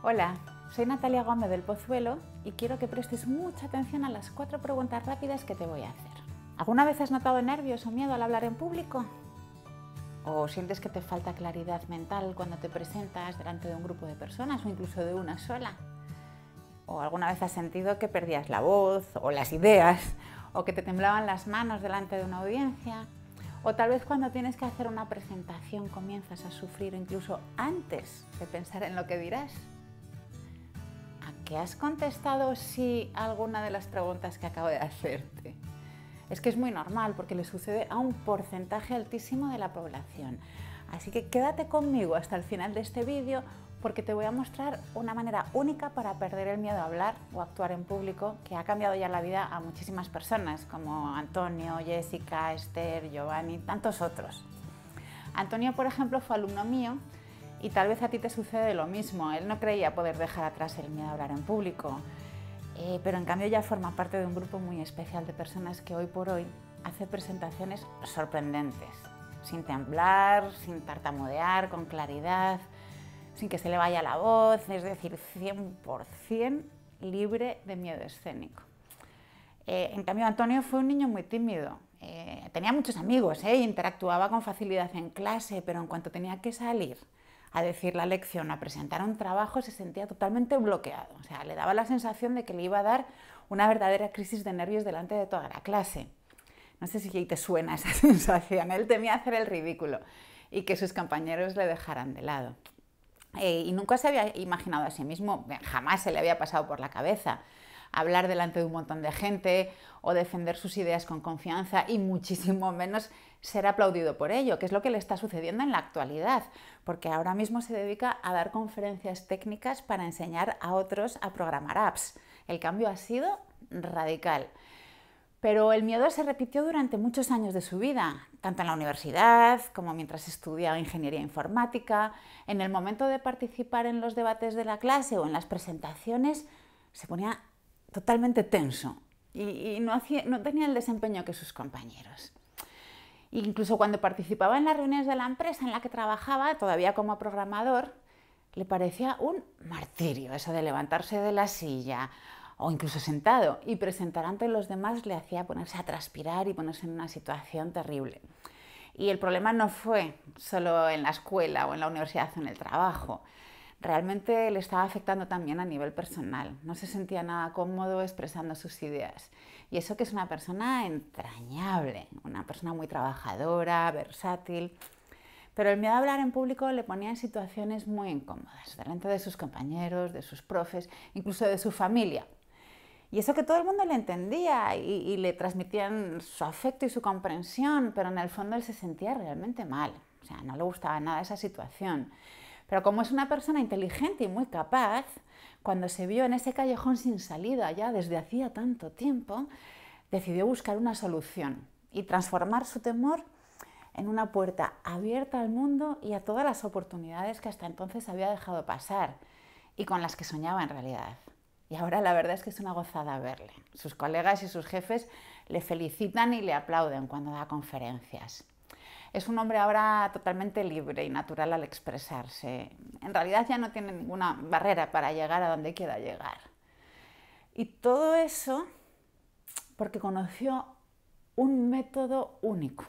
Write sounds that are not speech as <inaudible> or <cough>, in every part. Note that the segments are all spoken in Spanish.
Hola, soy Natalia Gómez del Pozuelo y quiero que prestes mucha atención a las cuatro preguntas rápidas que te voy a hacer. ¿Alguna vez has notado nervios o miedo al hablar en público? ¿O sientes que te falta claridad mental cuando te presentas delante de un grupo de personas o incluso de una sola? ¿O alguna vez has sentido que perdías la voz o las ideas? ¿O que te temblaban las manos delante de una audiencia? O tal vez cuando tienes que hacer una presentación comienzas a sufrir incluso antes de pensar en lo que dirás que has contestado sí alguna de las preguntas que acabo de hacerte? Es que es muy normal porque le sucede a un porcentaje altísimo de la población. Así que quédate conmigo hasta el final de este vídeo porque te voy a mostrar una manera única para perder el miedo a hablar o actuar en público que ha cambiado ya la vida a muchísimas personas como Antonio, Jessica, Esther, Giovanni, tantos otros. Antonio, por ejemplo, fue alumno mío y tal vez a ti te sucede lo mismo. Él no creía poder dejar atrás el miedo a hablar en público, eh, pero en cambio ya forma parte de un grupo muy especial de personas que hoy por hoy hace presentaciones sorprendentes, sin temblar, sin tartamudear, con claridad, sin que se le vaya la voz, es decir, 100% libre de miedo escénico. Eh, en cambio, Antonio fue un niño muy tímido. Eh, tenía muchos amigos, interactuaba con facilidad en clase, pero en cuanto tenía que salir a decir la lección, a presentar un trabajo, se sentía totalmente bloqueado. O sea, le daba la sensación de que le iba a dar una verdadera crisis de nervios delante de toda la clase. No sé si te suena esa <laughs> sensación. Él temía hacer el ridículo y que sus compañeros le dejaran de lado. Eh, y nunca se había imaginado a sí mismo, jamás se le había pasado por la cabeza hablar delante de un montón de gente o defender sus ideas con confianza y muchísimo <laughs> menos ser aplaudido por ello, que es lo que le está sucediendo en la actualidad, porque ahora mismo se dedica a dar conferencias técnicas para enseñar a otros a programar apps. El cambio ha sido radical. Pero el miedo se repitió durante muchos años de su vida, tanto en la universidad como mientras estudiaba ingeniería informática. En el momento de participar en los debates de la clase o en las presentaciones, se ponía totalmente tenso y, no, no tenía el desempeño que sus compañeros. Incluso cuando participaba en las reuniones de la empresa en la que trabajaba, todavía como programador, le parecía un martirio eso de levantarse de la silla o incluso sentado y presentar ante los demás le hacía ponerse a transpirar y ponerse en una situación terrible. Y el problema no fue solo en la escuela o en la universidad o en el trabajo, realmente le estaba afectando también a nivel personal. No se sentía nada cómodo expresando sus ideas. Y eso que es una persona entrañable, una persona muy trabajadora, versátil. Pero el miedo a hablar en público le ponía en situaciones muy incómodas, delante de sus compañeros, de sus profes, incluso de su familia. Y eso que todo el mundo le entendía y, le transmitían su afecto y su comprensión, pero en el fondo él se sentía realmente mal. O sea, no le gustaba nada esa situación. Pero como es una persona inteligente y muy capaz, cuando se vio en ese callejón sin salida ya desde hacía tanto tiempo, decidió buscar una solución y transformar su temor en una puerta abierta al mundo y a todas las oportunidades que hasta entonces había dejado pasar y con las que soñaba en realidad. Y ahora la verdad es que es una gozada verle. Sus colegas y sus jefes le felicitan y le aplauden cuando da conferencias. Es un hombre ahora totalmente libre y natural al expresarse. En realidad ya no tiene ninguna barrera para llegar a donde quiera llegar. Y todo eso porque conoció un método único,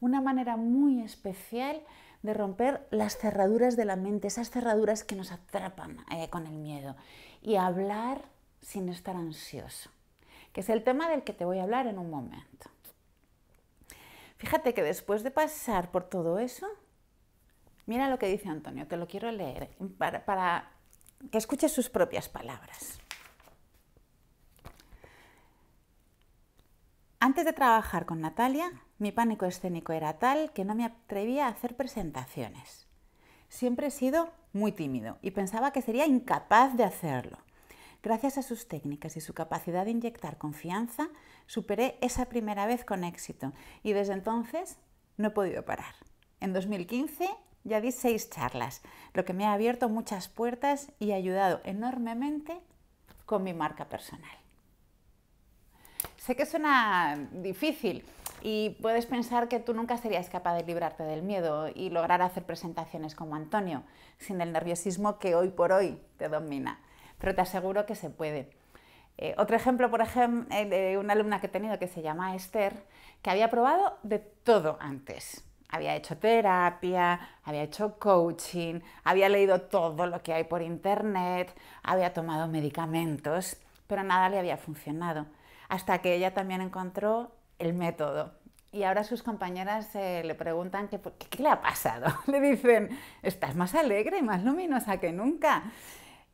una manera muy especial de romper las cerraduras de la mente, esas cerraduras que nos atrapan eh, con el miedo, y hablar sin estar ansioso, que es el tema del que te voy a hablar en un momento. Fíjate que después de pasar por todo eso, mira lo que dice Antonio, te lo quiero leer eh, para, que escuche sus propias palabras. Antes de trabajar con Natalia, mi pánico escénico era tal que no me atrevía a hacer presentaciones. Siempre he sido muy tímido y pensaba que sería incapaz de hacerlo. Gracias a sus técnicas y su capacidad de inyectar confianza, superé esa primera vez con éxito y desde entonces no he podido parar. En 2015 ya di seis charlas, lo que me ha abierto muchas puertas y ayudado enormemente con mi marca personal. Sé que suena difícil y puedes pensar que tú nunca serías capaz de librarte del miedo y lograr hacer presentaciones como Antonio, sin el nerviosismo que hoy por hoy te domina, pero te aseguro que se puede. Eh, otro ejemplo, por ejemplo, eh, de una alumna que he tenido que se llama Esther, que había probado de todo antes. Había hecho terapia, había hecho coaching, había leído todo lo que hay por internet, había tomado medicamentos, pero nada le había funcionado. Hasta que ella también encontró el método. Y ahora sus compañeras eh, le preguntan qué le ha pasado. <laughs> le dicen, estás más alegre y más luminosa que nunca.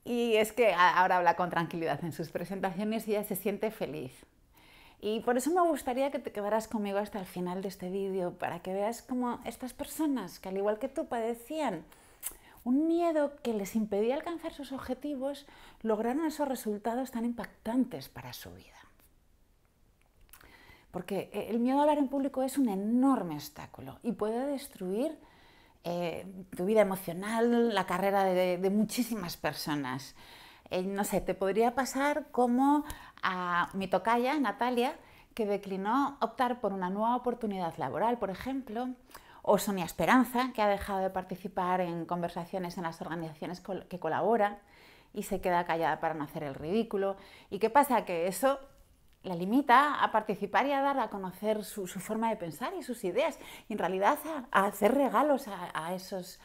Y es que ahora habla con tranquilidad en sus presentaciones y ya se siente feliz. Y por eso me gustaría que te quedaras conmigo hasta el final de este vídeo, para que veas cómo estas personas, que al igual que tú padecían un miedo que les impedía alcanzar sus objetivos, lograron esos resultados tan impactantes para su vida. Porque eh, el miedo a hablar en público es un enorme obstáculo y puede destruir eh, tu vida emocional, la carrera de, muchísimas personas. Eh, no sé, te podría pasar como a mi tocaya, Natalia, que declinó optar por una nueva oportunidad laboral, por ejemplo, o Sonia Esperanza, que ha dejado de participar en conversaciones en las organizaciones que colabora y se queda callada para no hacer el ridículo. ¿Y qué pasa? Que eso la limita a participar y a dar a conocer su, forma de pensar y sus ideas, y en realidad a, hacer regalos a, esas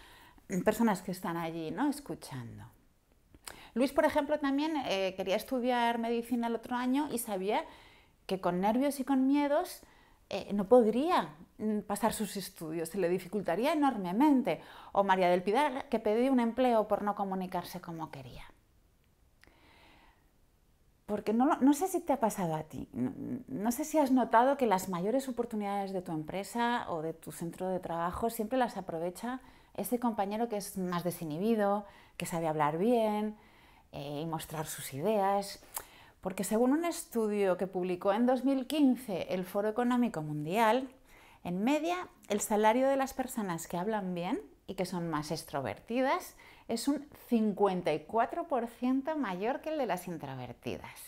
personas que están allí, ¿no? Escuchando. Luis, por ejemplo, también eh, quería estudiar medicina el otro año y sabía que con nervios y con miedos eh, no podría mm, pasar sus estudios, se le dificultaría enormemente. O María del Pilar, que pedía un empleo por no comunicarse como quería porque no, sé si te ha pasado a ti, no, sé si has notado que las mayores oportunidades de tu empresa o de tu centro de trabajo siempre las aprovecha ese compañero que es más desinhibido, que sabe hablar bien eh, y mostrar sus ideas. Porque según un estudio que publicó en 2015 el Foro Económico Mundial, en media el salario de las personas que hablan bien y que son más extrovertidas es un 54% mayor que el de las introvertidas.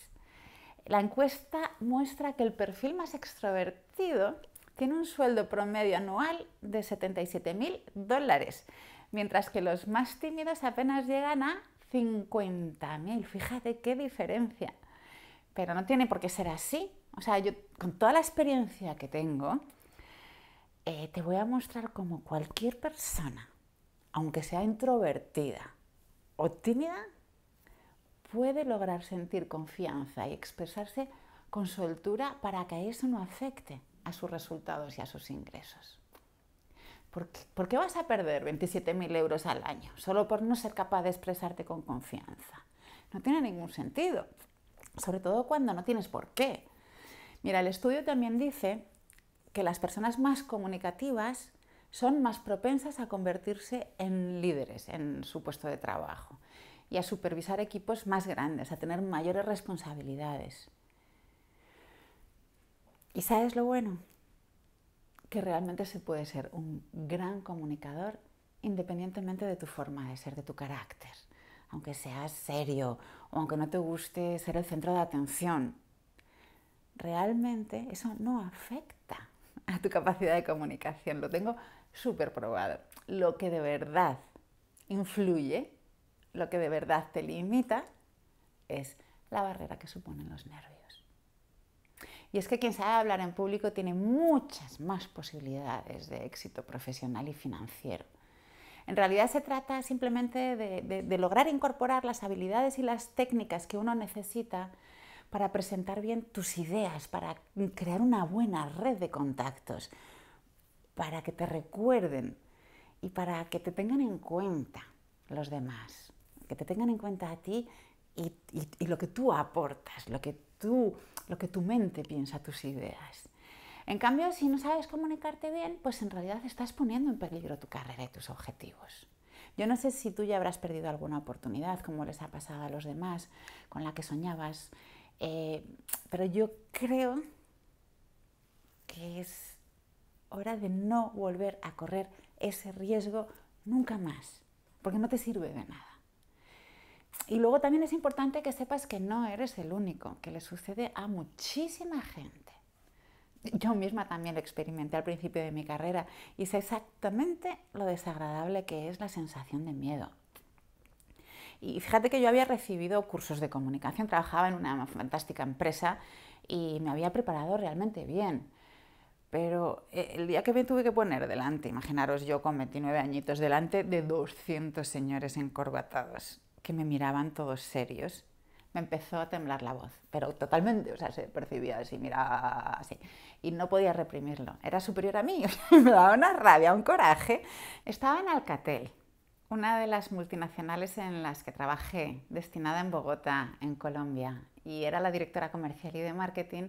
La encuesta muestra que el perfil más extrovertido tiene un sueldo promedio anual de 77.000 dólares, mientras que los más tímidos apenas llegan a 50.000. Fíjate qué diferencia. Pero no tiene por qué ser así. O sea, yo con toda la experiencia que tengo, eh, te voy a mostrar cómo cualquier persona aunque sea introvertida o tímida, puede lograr sentir confianza y expresarse con soltura para que eso no afecte a sus resultados y a sus ingresos. ¿Por qué, vas a perder 27.000 euros al año solo por no ser capaz de expresarte con confianza? No tiene ningún sentido, sobre todo cuando no tienes por qué. Mira, el estudio también dice que las personas más comunicativas son más propensas a convertirse en líderes en su puesto de trabajo y a supervisar equipos más grandes, a tener mayores responsabilidades. ¿Y sabes lo bueno? Que realmente se puede ser un gran comunicador independientemente de tu forma de ser, de tu carácter, aunque seas serio o aunque no te guste ser el centro de atención. Realmente eso no afecta a tu capacidad de comunicación. Lo tengo súper probado. Lo que de verdad influye, lo que de verdad te limita, es la barrera que suponen los nervios. Y es que quien sabe hablar en público tiene muchas más posibilidades de éxito profesional y financiero. En realidad se trata simplemente de, de lograr incorporar las habilidades y las técnicas que uno necesita para presentar bien tus ideas, para crear una buena red de contactos, para que te recuerden y para que te tengan en cuenta los demás, que te tengan en cuenta a ti y, lo que tú aportas, lo que, tú, lo que tu mente piensa, tus ideas. En cambio, si no sabes comunicarte bien, pues en realidad estás poniendo en peligro tu carrera y tus objetivos. Yo no sé si tú ya habrás perdido alguna oportunidad, como les ha pasado a los demás, con la que soñabas, eh, pero yo creo que es hora de no volver a correr ese riesgo nunca más, porque no te sirve de nada. Y luego también es importante que sepas que no eres el único, que le sucede a muchísima gente. Yo misma también lo experimenté al principio de mi carrera y sé exactamente lo desagradable que es la sensación de miedo. Y fíjate que yo había recibido cursos de comunicación, trabajaba en una fantástica empresa y me había preparado realmente bien. Pero eh, el día que me tuve que poner delante, imaginaros yo con 29 añitos, delante de 200 señores encorbatados que me miraban todos serios, me empezó a temblar la voz, pero totalmente, o sea, se percibía así, mira, así. Y no podía reprimirlo, era superior a mí, <laughs> me daba una rabia, un coraje. Estaba en Alcatel, una de las multinacionales en las que trabajé, destinada en Bogotá, en Colombia, y era la directora comercial y de marketing,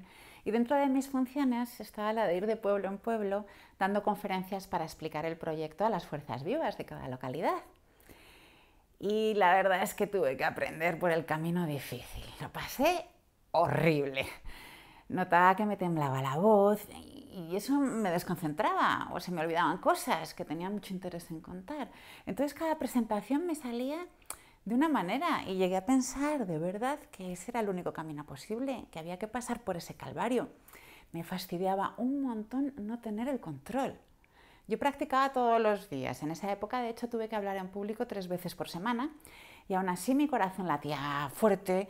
y dentro de mis funciones estaba la de ir de pueblo en pueblo dando conferencias para explicar el proyecto a las fuerzas vivas de cada localidad. Y la verdad es que tuve que aprender por el camino difícil. Lo pasé horrible. Notaba que me temblaba la voz y eso me desconcentraba o se me olvidaban cosas que tenía mucho interés en contar. Entonces cada presentación me salía de una manera y llegué a pensar de verdad que ese era el único camino posible, que había que pasar por ese calvario. Me fastidiaba un montón no tener el control. Yo practicaba todos los días. En esa época, de hecho, tuve que hablar en público tres veces por semana y aún así mi corazón latía fuerte,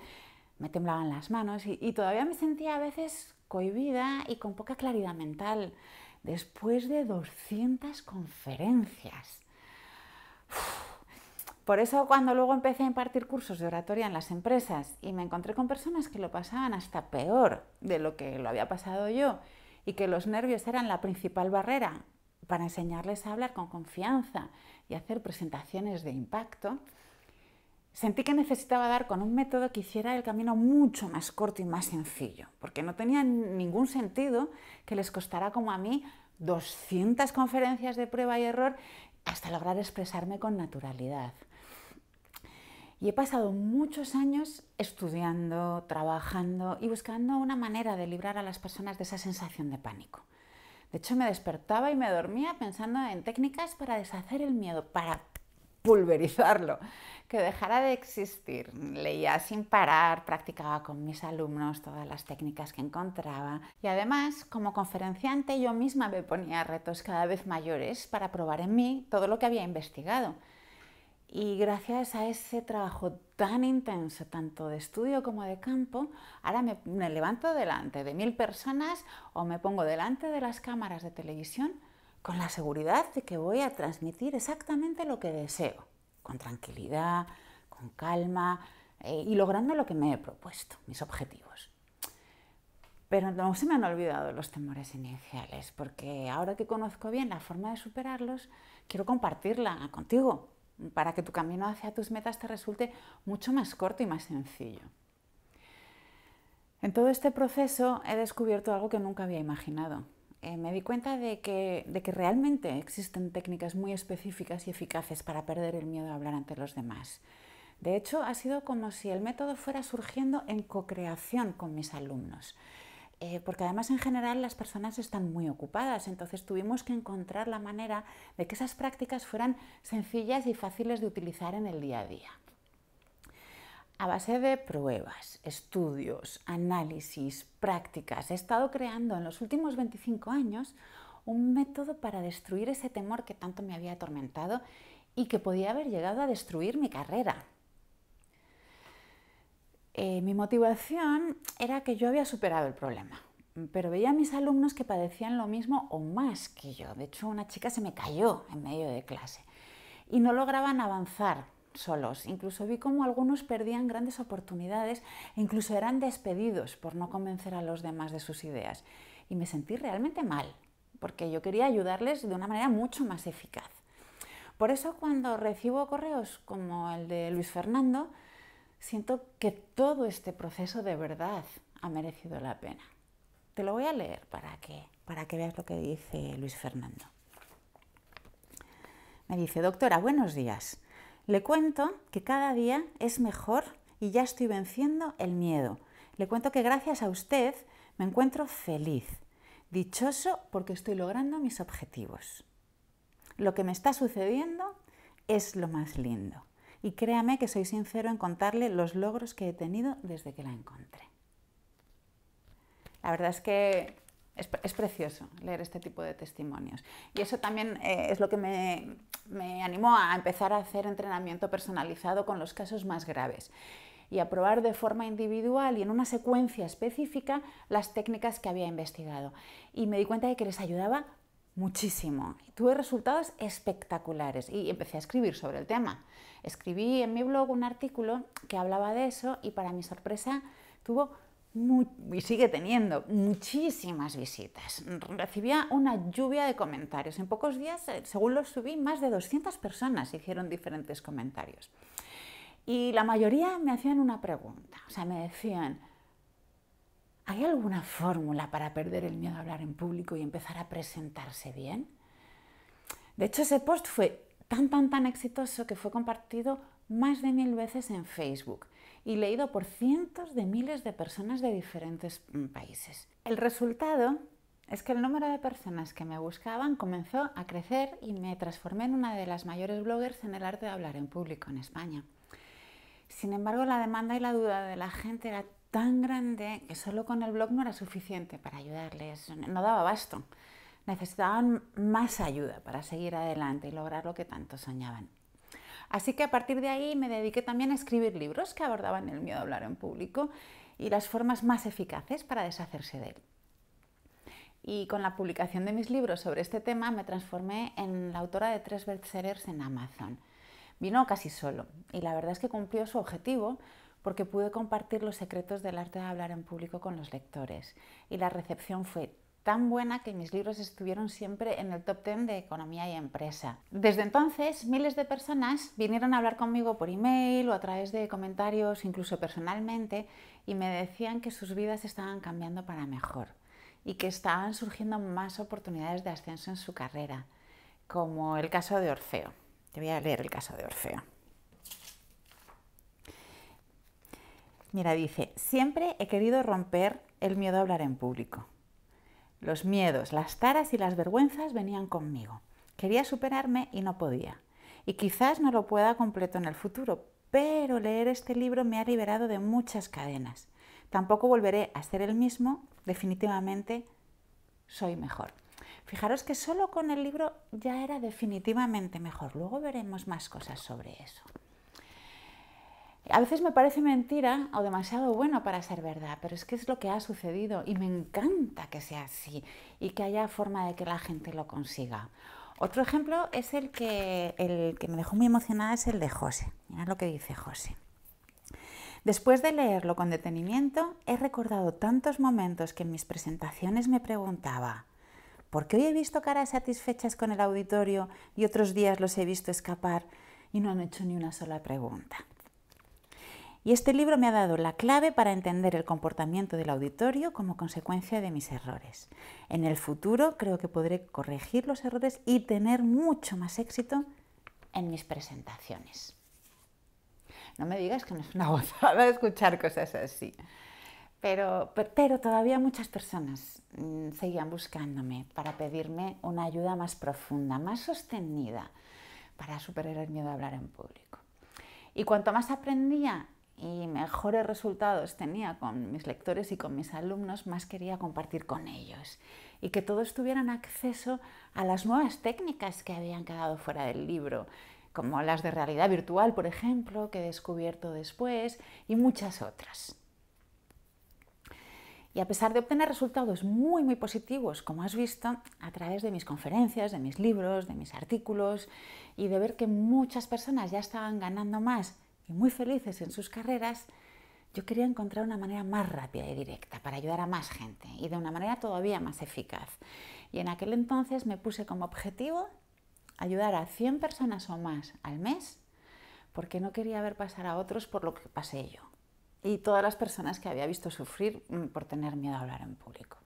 me temblaban las manos y, todavía me sentía a veces cohibida y con poca claridad mental después de 200 conferencias. Por eso cuando luego empecé a impartir cursos de oratoria en las empresas y me encontré con personas que lo pasaban hasta peor de lo que lo había pasado yo y que los nervios eran la principal barrera para enseñarles a hablar con confianza y hacer presentaciones de impacto, sentí que necesitaba dar con un método que hiciera el camino mucho más corto y más sencillo, porque no tenía ningún sentido que les costara como a mí 200 conferencias de prueba y error hasta lograr expresarme con naturalidad. Y he pasado muchos años estudiando, trabajando y buscando una manera de librar a las personas de esa sensación de pánico. De hecho, me despertaba y me dormía pensando en técnicas para deshacer el miedo, para pulverizarlo, que dejara de existir. Leía sin parar, practicaba con mis alumnos todas las técnicas que encontraba y además, como conferenciante, yo misma me ponía retos cada vez mayores para probar en mí todo lo que había investigado y gracias a ese trabajo tan intenso, tanto de estudio como de campo, ahora me, levanto delante de mil personas o me pongo delante de las cámaras de televisión con la seguridad de que voy a transmitir exactamente lo que deseo, con tranquilidad, con calma eh, y logrando lo que me he propuesto, mis objetivos. Pero no se me han olvidado los temores iniciales, porque ahora que conozco bien la forma de superarlos, quiero compartirla contigo, para que tu camino hacia tus metas te resulte mucho más corto y más sencillo. En todo este proceso he descubierto algo que nunca había imaginado. Eh, me di cuenta de que, de que realmente existen técnicas muy específicas y eficaces para perder el miedo a hablar ante los demás. De hecho, ha sido como si el método fuera surgiendo en co-creación con mis alumnos. Eh, porque además en general las personas están muy ocupadas, entonces tuvimos que encontrar la manera de que esas prácticas fueran sencillas y fáciles de utilizar en el día a día. A base de pruebas, estudios, análisis, prácticas, he estado creando en los últimos 25 años un método para destruir ese temor que tanto me había atormentado y que podía haber llegado a destruir mi carrera. Eh, mi motivación era que yo había superado el problema, pero veía a mis alumnos que padecían lo mismo o más que yo. De hecho, una chica se me cayó en medio de clase y no lograban avanzar solos. Incluso vi cómo algunos perdían grandes oportunidades e incluso eran despedidos por no convencer a los demás de sus ideas. Y me sentí realmente mal, porque yo quería ayudarles de una manera mucho más eficaz. Por eso cuando recibo correos como el de Luis Fernando, siento que todo este proceso de verdad ha merecido la pena. Te lo voy a leer para que, para que veas lo que dice Luis Fernando. Me dice, doctora, buenos días. Le cuento que cada día es mejor y ya estoy venciendo el miedo. Le cuento que gracias a usted me encuentro feliz, dichoso porque estoy logrando mis objetivos. Lo que me está sucediendo es lo más lindo y créame que soy sincero en contarle los logros que he tenido desde que la encontré. La verdad es que es, precioso leer este tipo de testimonios. Y eso también eh, es lo que me, me animó a empezar a hacer entrenamiento personalizado con los casos más graves y a probar de forma individual y en una secuencia específica las técnicas que había investigado. Y me di cuenta de que les ayudaba muchísimo. Tuve resultados espectaculares y empecé a escribir sobre el tema. Escribí en mi blog un artículo que hablaba de eso y para mi sorpresa tuvo y sigue teniendo muchísimas visitas. Recibía una lluvia de comentarios. En pocos días, eh, según los subí, más de 200 personas hicieron diferentes comentarios. Y la mayoría me hacían una pregunta, o sea, me decían, ¿Hay alguna fórmula para perder el miedo a hablar en público y empezar a presentarse bien? De hecho, ese post fue tan, tan, tan exitoso que fue compartido más de mil veces en Facebook y leído por cientos de miles de personas de diferentes mm, países. El resultado es que el número de personas que me buscaban comenzó a crecer y me transformé en una de las mayores bloggers en el arte de hablar en público en España. Sin embargo, la demanda y la duda de la gente era tan grande que solo con el blog no era suficiente para ayudarles, no daba basto. Necesitaban más ayuda para seguir adelante y lograr lo que tanto soñaban. Así que a partir de ahí me dediqué también a escribir libros que abordaban el miedo a hablar en público y las formas más eficaces para deshacerse de él. Y con la publicación de mis libros sobre este tema me transformé en la autora de tres bestsellers en Amazon. Vino casi solo y la verdad es que cumplió su objetivo porque pude compartir los secretos del arte de hablar en público con los lectores y la recepción fue tan buena que mis libros estuvieron siempre en el top 10 de economía y empresa. Desde entonces, miles de personas vinieron a hablar conmigo por email o a través de comentarios, incluso personalmente, y me decían que sus vidas estaban cambiando para mejor y que estaban surgiendo más oportunidades de ascenso en su carrera, como el caso de Orfeo. Te voy a leer el caso de Orfeo. Mira, dice, siempre he querido romper el miedo a hablar en público. Los miedos, las taras y las vergüenzas venían conmigo. Quería superarme y no podía. Y quizás no lo pueda completo en el futuro, pero leer este libro me ha liberado de muchas cadenas. Tampoco volveré a ser el mismo, definitivamente soy mejor. Fijaros que solo con el libro ya era definitivamente mejor. Luego veremos más cosas sobre eso. A veces me parece mentira o demasiado bueno para ser verdad, pero es que es lo que ha sucedido y me encanta que sea así y que haya forma de que la gente lo consiga. Otro ejemplo es el que, el que me dejó muy emocionada, es el de José. Mira lo que dice José. Después de leerlo con detenimiento, he recordado tantos momentos que en mis presentaciones me preguntaba, ¿por qué hoy he visto caras satisfechas con el auditorio y otros días los he visto escapar y no han hecho ni una sola pregunta? Y este libro me ha dado la clave para entender el comportamiento del auditorio como consecuencia de mis errores. En el futuro creo que podré corregir los errores y tener mucho más éxito en mis presentaciones. No me digas que no es una <laughs> gozada escuchar cosas así. Pero, pero todavía muchas personas mm, seguían buscándome para pedirme una ayuda más profunda, más sostenida, para superar el miedo a hablar en público. Y cuanto más aprendía y mejores resultados tenía con mis lectores y con mis alumnos, más quería compartir con ellos y que todos tuvieran acceso a las nuevas técnicas que habían quedado fuera del libro, como las de realidad virtual, por ejemplo, que he descubierto después, y muchas otras. Y a pesar de obtener resultados muy, muy positivos, como has visto, a través de mis conferencias, de mis libros, de mis artículos, y de ver que muchas personas ya estaban ganando más y muy felices en sus carreras, yo quería encontrar una manera más rápida y directa para ayudar a más gente y de una manera todavía más eficaz. Y en aquel entonces me puse como objetivo ayudar a 100 personas o más al mes porque no quería ver pasar a otros por lo que pasé yo y todas las personas que había visto sufrir mm, por tener miedo a hablar en público.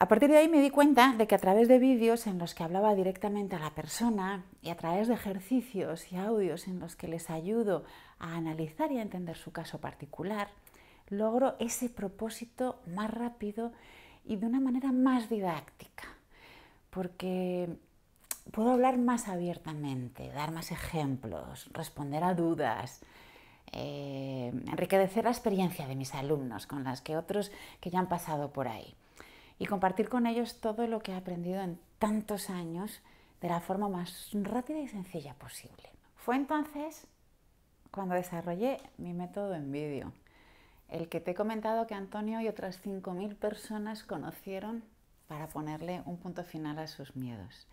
A partir de ahí me di cuenta de que a través de vídeos en los que hablaba directamente a la persona y a través de ejercicios y audios en los que les ayudo a analizar y a entender su caso particular, logro ese propósito más rápido y de una manera más didáctica, porque puedo hablar más abiertamente, dar más ejemplos, responder a dudas, eh, enriquecer la experiencia de mis alumnos con las que otros que ya han pasado por ahí y compartir con ellos todo lo que he aprendido en tantos años de la forma más rápida y sencilla posible. Fue entonces cuando desarrollé mi método en vídeo, el que te he comentado que Antonio y otras 5.000 personas conocieron para ponerle un punto final a sus miedos.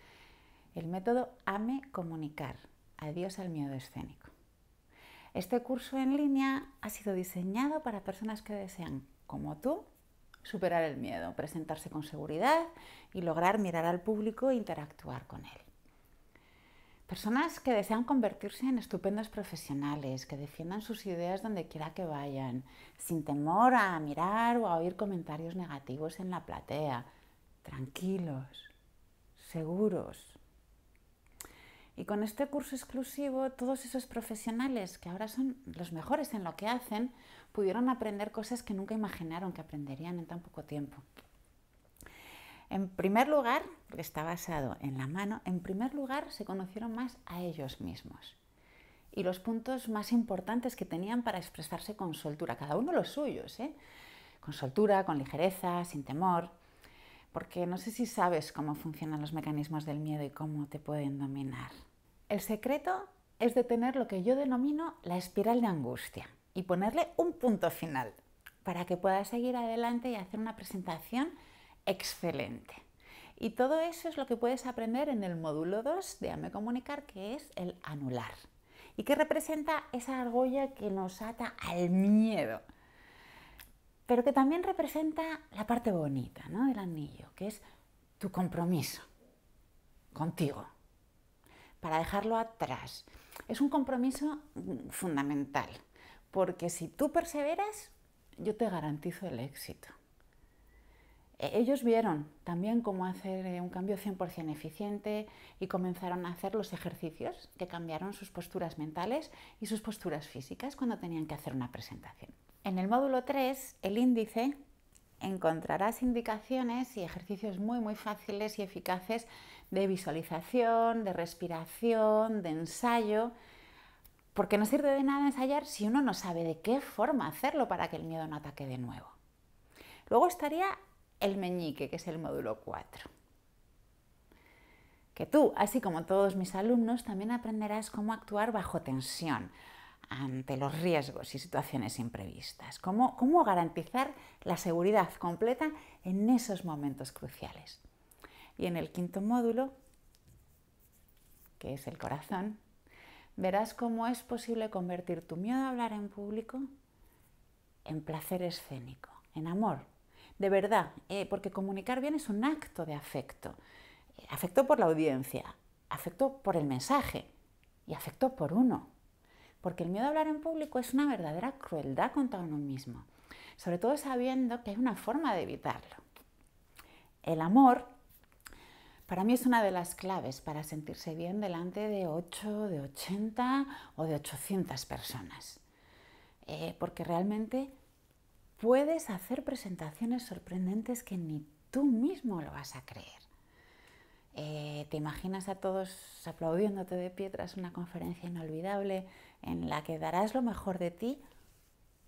El método AME Comunicar, adiós al miedo escénico. Este curso en línea ha sido diseñado para personas que desean, como tú, superar el miedo, presentarse con seguridad y lograr mirar al público e interactuar con él. Personas que desean convertirse en estupendos profesionales, que defiendan sus ideas donde quiera que vayan, sin temor a mirar o a oír comentarios negativos en la platea, tranquilos, seguros. Y con este curso exclusivo, todos esos profesionales que ahora son los mejores en lo que hacen, pudieron aprender cosas que nunca imaginaron que aprenderían en tan poco tiempo. En primer lugar, porque está basado en la mano, en primer lugar se conocieron más a ellos mismos y los puntos más importantes que tenían para expresarse con soltura, cada uno los suyos, ¿eh? con soltura, con ligereza, sin temor, porque no sé si sabes cómo funcionan los mecanismos del miedo y cómo te pueden dominar. El secreto es detener lo que yo denomino la espiral de angustia y ponerle un punto final para que puedas seguir adelante y hacer una presentación excelente. Y todo eso es lo que puedes aprender en el módulo 2 de AME Comunicar, que es el anular. ¿Y que representa esa argolla que nos ata al miedo? Pero que también representa la parte bonita ¿no? del anillo, que es tu compromiso contigo, para dejarlo atrás. Es un compromiso mm, fundamental, porque si tú perseveras, yo te garantizo el éxito. E-, ellos vieron también cómo hacer eh, un cambio 100% eficiente y comenzaron a hacer los ejercicios que cambiaron sus posturas mentales y sus posturas físicas cuando tenían que hacer una presentación. En el módulo 3, el índice, encontrarás indicaciones y ejercicios muy muy fáciles y eficaces de visualización, de respiración, de ensayo porque no sirve de nada ensayar si uno no sabe de qué forma hacerlo para que el miedo no ataque de nuevo. Luego estaría el meñique, que es el módulo 4. Que tú, así como todos mis alumnos, también aprenderás cómo actuar bajo tensión ante los riesgos y situaciones imprevistas, cómo, cómo garantizar la seguridad completa en esos momentos cruciales. Y en el quinto módulo, que es el corazón, verás cómo es posible convertir tu miedo a hablar en público en placer escénico, en amor. De verdad, eh, porque comunicar bien es un acto de afecto. Eh, afecto por la audiencia, afecto por el mensaje y afecto por uno. Porque el miedo a hablar en público es una verdadera crueldad contra uno mismo, sobre todo sabiendo que hay una forma de evitarlo. El amor para mí es una de las claves para sentirse bien delante de 8, de 80 o de 800 personas. Eh, porque realmente puedes hacer presentaciones sorprendentes que ni tú mismo lo vas a creer. Eh, te imaginas a todos aplaudiéndote de pie tras una conferencia inolvidable en la que darás lo mejor de ti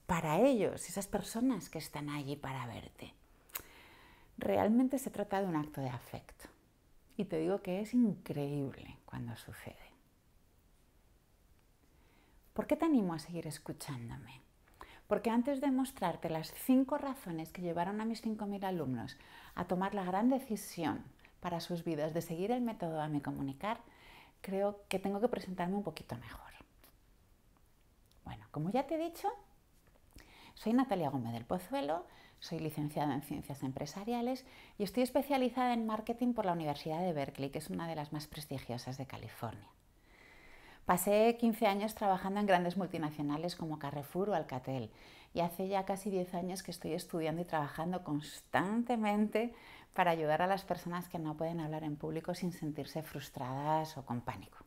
para ellos, esas personas que están allí para verte. Realmente se trata de un acto de afecto. Y te digo que es increíble cuando sucede. ¿Por qué te animo a seguir escuchándome? Porque antes de mostrarte las cinco razones que llevaron a mis 5.000 alumnos a tomar la gran decisión para sus vidas de seguir el método AME Comunicar, creo que tengo que presentarme un poquito mejor. Bueno, como ya te he dicho, soy Natalia Gómez del Pozuelo, soy licenciada en Ciencias Empresariales y estoy especializada en marketing por la Universidad de Berkeley, que es una de las más prestigiosas de California. Pasé 15 años trabajando en grandes multinacionales como Carrefour o Alcatel y hace ya casi 10 años que estoy estudiando y trabajando constantemente para ayudar a las personas que no pueden hablar en público sin sentirse frustradas o con pánico.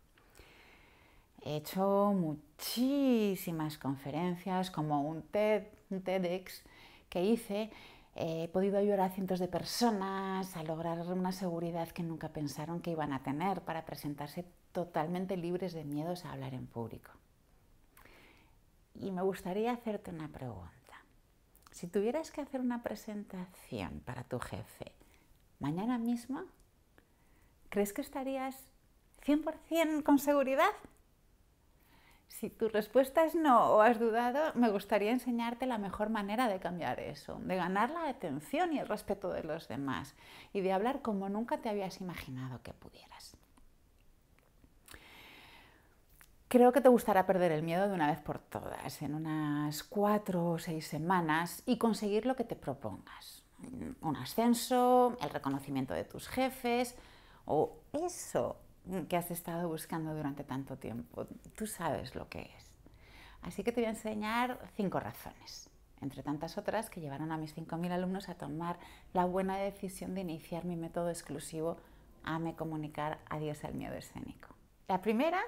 He hecho muchísimas conferencias como un TED, un TEDx, que hice, eh, he podido ayudar a cientos de personas a lograr una seguridad que nunca pensaron que iban a tener para presentarse totalmente libres de miedos a hablar en público. Y me gustaría hacerte una pregunta. Si tuvieras que hacer una presentación para tu jefe mañana mismo, ¿crees que estarías 100% con seguridad? Si tu respuesta es no o has dudado, me gustaría enseñarte la mejor manera de cambiar eso, de ganar la atención y el respeto de los demás y de hablar como nunca te habías imaginado que pudieras. Creo que te gustará perder el miedo de una vez por todas, en unas cuatro o seis semanas, y conseguir lo que te propongas. Un ascenso, el reconocimiento de tus jefes, o eso que has estado buscando durante tanto tiempo. Tú sabes lo que es. Así que te voy a enseñar cinco razones, entre tantas otras que llevaron a mis 5.000 alumnos a tomar la buena decisión de iniciar mi método exclusivo a me Comunicar, Adiós al Miedo Escénico. La primera,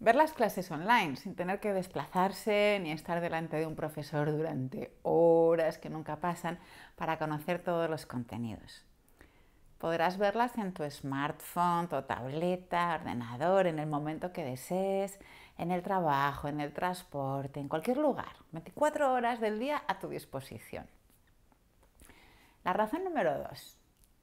ver las clases online sin tener que desplazarse ni estar delante de un profesor durante horas que nunca pasan para conocer todos los contenidos. Podrás verlas en tu smartphone, tu tableta, ordenador, en el momento que desees, en el trabajo, en el transporte, en cualquier lugar. 24 horas del día a tu disposición. La razón número dos.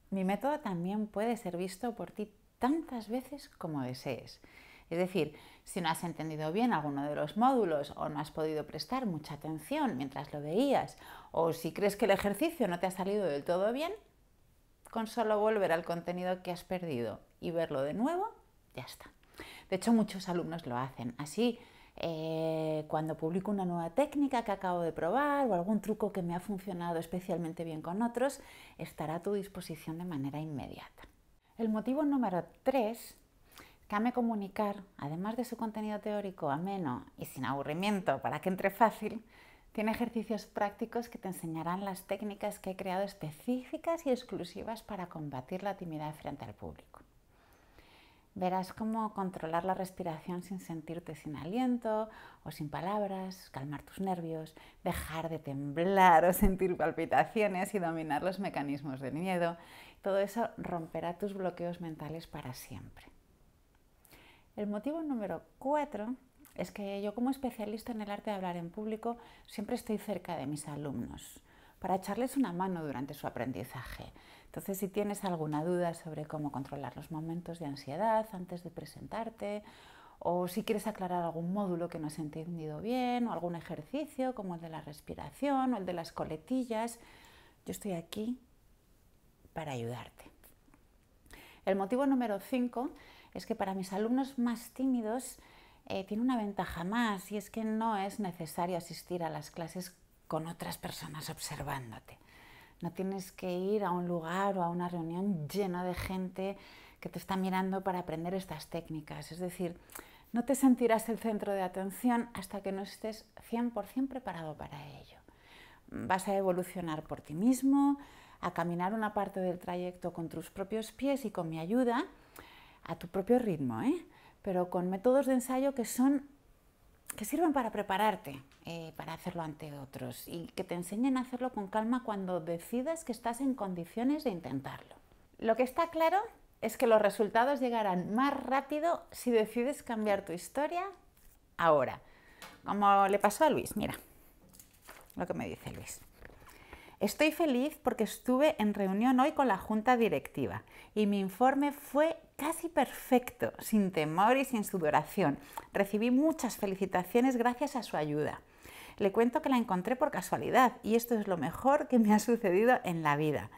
Mi método también puede ser visto por ti tantas veces como desees. Es decir, si no has entendido bien alguno de los módulos o no has podido prestar mucha atención mientras lo veías, o si crees que el ejercicio no te ha salido del todo bien, con solo volver al contenido que has perdido y verlo de nuevo, ya está. De hecho, muchos alumnos lo hacen. Así, eh, cuando publico una nueva técnica que acabo de probar o algún truco que me ha funcionado especialmente bien con otros, estará a tu disposición de manera inmediata. El motivo número 3, ame Comunicar, además de su contenido teórico ameno y sin aburrimiento para que entre fácil, tiene ejercicios prácticos que te enseñarán las técnicas que he creado específicas y exclusivas para combatir la timidez frente al público. Verás cómo controlar la respiración sin sentirte sin aliento o sin palabras, calmar tus nervios, dejar de temblar o sentir palpitaciones y dominar los mecanismos de miedo. Todo eso romperá tus bloqueos mentales para siempre. El motivo número 4 es que yo como especialista en el arte de hablar en público siempre estoy cerca de mis alumnos para echarles una mano durante su aprendizaje. Entonces, si tienes alguna duda sobre cómo controlar los momentos de ansiedad antes de presentarte, o si quieres aclarar algún módulo que no has entendido bien, o algún ejercicio como el de la respiración o el de las coletillas, yo estoy aquí para ayudarte. El motivo número 5 es que para mis alumnos más tímidos, eh, tiene una ventaja más y es que no es necesario asistir a las clases con otras personas observándote. No tienes que ir a un lugar o a una reunión llena de gente que te está mirando para aprender estas técnicas. Es decir, no te sentirás el centro de atención hasta que no estés 100% preparado para ello. Vas a evolucionar por ti mismo, a caminar una parte del trayecto con tus propios pies y con mi ayuda, a tu propio ritmo, ¿eh? pero con métodos de ensayo que son que sirven para prepararte eh, para hacerlo ante otros y que te enseñen a hacerlo con calma cuando decidas que estás en condiciones de intentarlo. Lo que está claro es que los resultados llegarán más rápido si decides cambiar tu historia ahora, como le pasó a Luis. Mira lo que me dice Luis. Estoy feliz porque estuve en reunión hoy con la junta directiva y mi informe fue casi perfecto, sin temor y sin sudoración. Recibí muchas felicitaciones gracias a su ayuda. Le cuento que la encontré por casualidad y esto es lo mejor que me ha sucedido en la vida.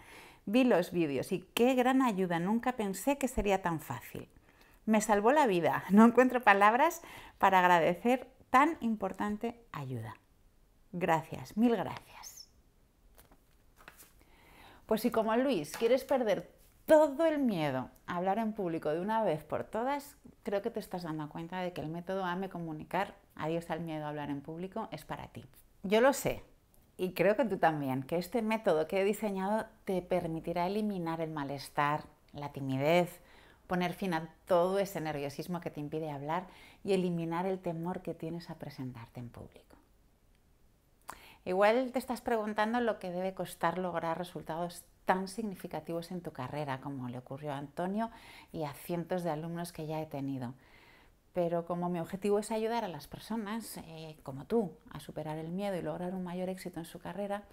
Vi los vídeos y qué gran ayuda, nunca pensé que sería tan fácil. Me salvó la vida, no encuentro palabras para agradecer tan importante ayuda. Gracias, mil gracias. Pues si como Luis quieres perder todo el miedo a hablar en público de una vez por todas, creo que te estás dando cuenta de que el método AME comunicar, adiós al miedo a hablar en público, es para ti. Yo lo sé, y creo que tú también, que este método que he diseñado te permitirá eliminar el malestar, la timidez, poner fin a todo ese nerviosismo que te impide hablar y eliminar el temor que tienes a presentarte en público. Igual te estás preguntando lo que debe costar lograr resultados tan significativos en tu carrera como le ocurrió a Antonio y a cientos de alumnos que ya he tenido. Pero como mi objetivo es ayudar a las personas eh, como tú a superar el miedo y lograr un mayor éxito en su carrera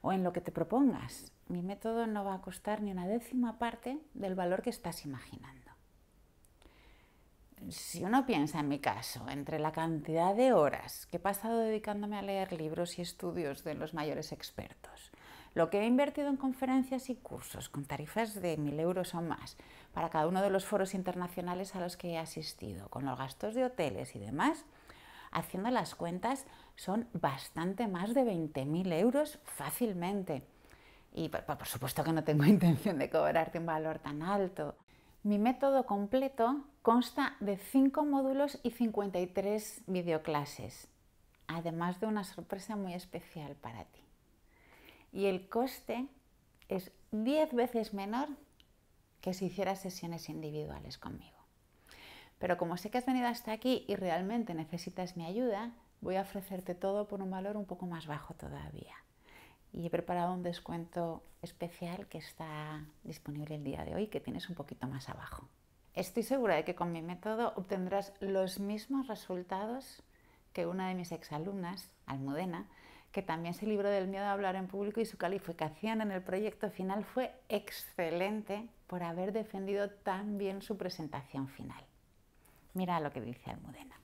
o en lo que te propongas, mi método no va a costar ni una décima parte del valor que estás imaginando si uno piensa en mi caso, entre la cantidad de horas que he pasado dedicándome a leer libros y estudios de los mayores expertos, lo que he invertido en conferencias y cursos con tarifas de 1.000 euros o más para cada uno de los foros internacionales a los que he asistido, con los gastos de hoteles y demás, haciendo las cuentas son bastante más de 20.000 euros fácilmente. Y por, por, supuesto que no tengo <laughs> intención de cobrarte un valor tan alto. Mi método completo consta de 5 módulos y 53 videoclases, además de una sorpresa muy especial para ti. Y el coste es 10 veces menor que si hicieras sesiones individuales conmigo. Pero como sé que has venido hasta aquí y realmente necesitas mi ayuda, voy a ofrecerte todo por un valor un poco más bajo todavía y he preparado un descuento especial que está disponible el día de hoy, que tienes un poquito más abajo. Estoy segura de que con mi método obtendrás los mismos resultados que una de mis exalumnas, Almudena, que también se libró del miedo a hablar en público y su calificación en el proyecto final fue excelente por haber defendido tan bien su presentación final. Mira lo que dice Almudena.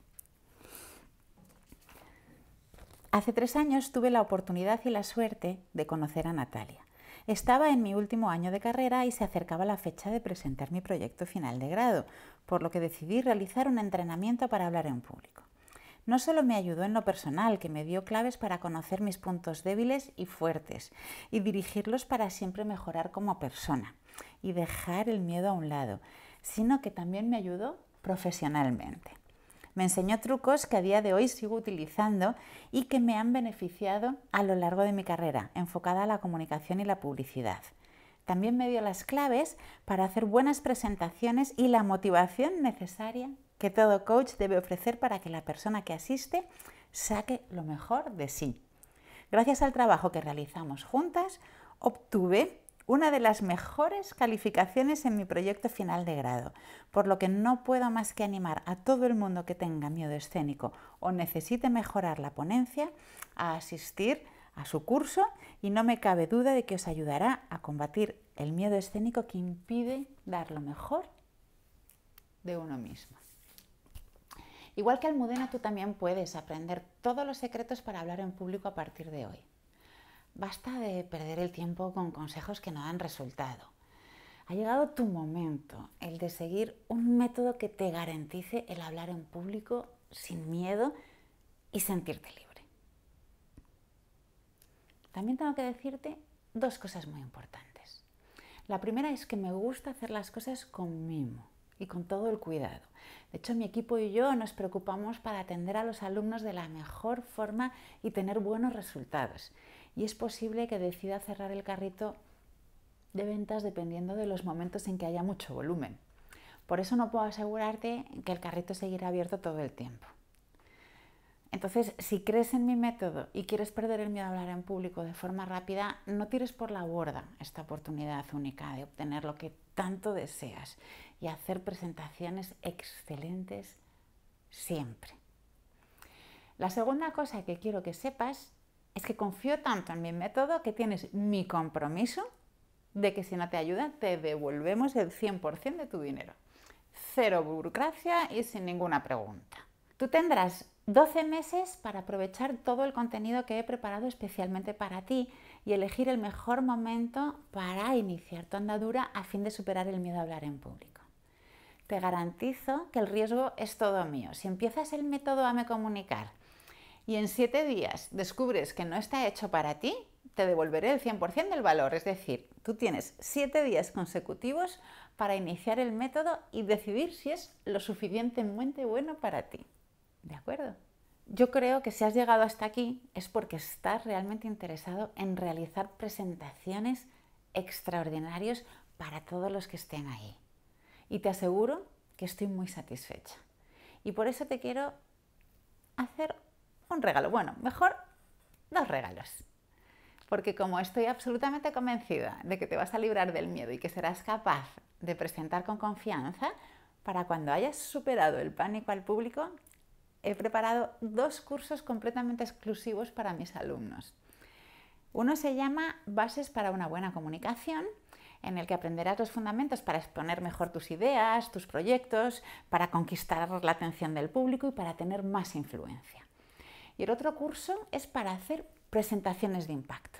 Hace tres años tuve la oportunidad y la suerte de conocer a Natalia. Estaba en mi último año de carrera y se acercaba la fecha de presentar mi proyecto final de grado, por lo que decidí realizar un entrenamiento para hablar en público. No solo me ayudó en lo personal, que me dio claves para conocer mis puntos débiles y fuertes y dirigirlos para siempre mejorar como persona y dejar el miedo a un lado, sino que también me ayudó profesionalmente. Me enseñó trucos que a día de hoy sigo utilizando y que me han beneficiado a lo largo de mi carrera, enfocada a la comunicación y la publicidad. También me dio las claves para hacer buenas presentaciones y la motivación necesaria que todo coach debe ofrecer para que la persona que asiste saque lo mejor de sí. Gracias al trabajo que realizamos juntas, obtuve una de las mejores calificaciones en mi proyecto final de grado, por lo que no puedo más que animar a todo el mundo que tenga miedo escénico o necesite mejorar la ponencia a asistir a su curso y no me cabe duda de que os ayudará a combatir el miedo escénico que impide dar lo mejor de uno mismo. Igual que Almudena, tú también puedes aprender todos los secretos para hablar en público a partir de hoy. Basta de perder el tiempo con consejos que no dan resultado. Ha llegado tu momento, el de seguir un método que te garantice el hablar en público sin miedo y sentirte libre. También tengo que decirte dos cosas muy importantes. La primera es que me gusta hacer las cosas con mimo y con todo el cuidado. De hecho, mi equipo y yo nos preocupamos para atender a los alumnos de la mejor forma y tener buenos resultados y es posible que decida cerrar el carrito de ventas dependiendo de los momentos en que haya mucho volumen. Por eso no puedo asegurarte que el carrito seguirá abierto todo el tiempo. Entonces, si crees en mi método y quieres perder el miedo a hablar en público de forma rápida, no tires por la borda esta oportunidad única de obtener lo que tanto deseas y hacer presentaciones excelentes siempre. La segunda cosa que quiero que sepas es que confío tanto en mi método que tienes mi compromiso de que si no te ayuda te devolvemos el 100% de tu dinero. Cero burocracia y sin ninguna pregunta. Tú tendrás 12 meses para aprovechar todo el contenido que he preparado especialmente para ti y elegir el mejor momento para iniciar tu andadura a fin de superar el miedo a hablar en público. Te garantizo que el riesgo es todo mío. Si empiezas el método a me comunicar y en siete días descubres que no está hecho para ti, te devolveré el 100% del valor. Es decir, tú tienes siete días consecutivos para iniciar el método y decidir si es lo suficientemente bueno para ti. ¿De acuerdo? Yo creo que si has llegado hasta aquí es porque estás realmente interesado en realizar presentaciones extraordinarias para todos los que estén ahí. Y te aseguro que estoy muy satisfecha. Y por eso te quiero hacer un regalo. Bueno, mejor dos regalos. Porque como estoy absolutamente convencida de que te vas a librar del miedo y que serás capaz de presentar con confianza, para cuando hayas superado el pánico al público, he preparado dos cursos completamente exclusivos para mis alumnos. Uno se llama Bases para una buena comunicación, en el que aprenderás los fundamentos para exponer mejor tus ideas, tus proyectos, para conquistar la atención del público y para tener más influencia. Y el otro curso es para hacer presentaciones de impacto.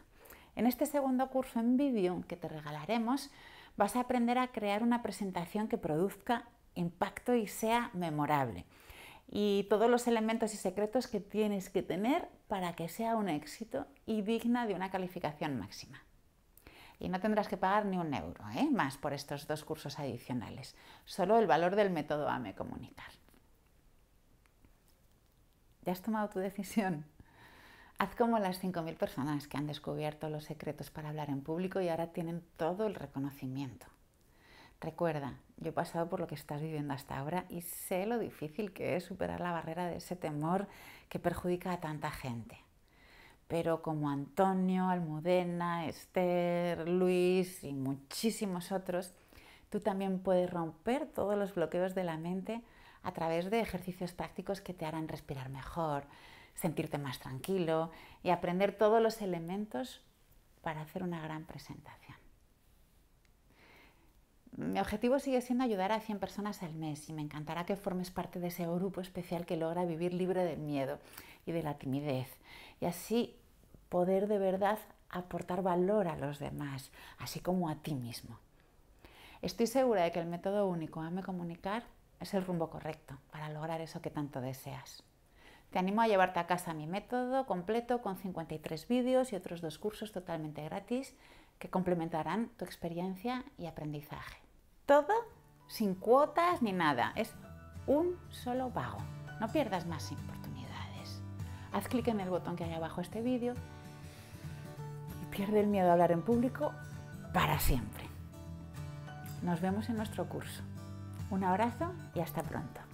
En este segundo curso en vídeo que te regalaremos, vas a aprender a crear una presentación que produzca impacto y sea memorable. Y todos los elementos y secretos que tienes que tener para que sea un éxito y digna de una calificación máxima. Y no tendrás que pagar ni un euro ¿eh? más por estos dos cursos adicionales, solo el valor del método AME Comunicar. ¿Ya has tomado tu decisión? Haz como las 5.000 personas que han descubierto los secretos para hablar en público y ahora tienen todo el reconocimiento. Recuerda, yo he pasado por lo que estás viviendo hasta ahora y sé lo difícil que es superar la barrera de ese temor que perjudica a tanta gente. Pero como Antonio, Almudena, Esther, Luis y muchísimos otros, tú también puedes romper todos los bloqueos de la mente a través de ejercicios prácticos que te harán respirar mejor, sentirte más tranquilo y aprender todos los elementos para hacer una gran presentación. Mi objetivo sigue siendo ayudar a 100 personas al mes y me encantará que formes parte de ese grupo especial que logra vivir libre del miedo y de la timidez y así poder de verdad aportar valor a los demás, así como a ti mismo. Estoy segura de que el método único AME Comunicar es el rumbo correcto para lograr eso que tanto deseas. Te animo a llevarte a casa mi método completo con 53 vídeos y otros dos cursos totalmente gratis que complementarán tu experiencia y aprendizaje. Todo sin cuotas ni nada, es un solo pago. No pierdas más oportunidades. Haz clic en el botón que hay abajo este vídeo y pierde el miedo a hablar en público para siempre. Nos vemos en nuestro curso. Un abrazo y hasta pronto.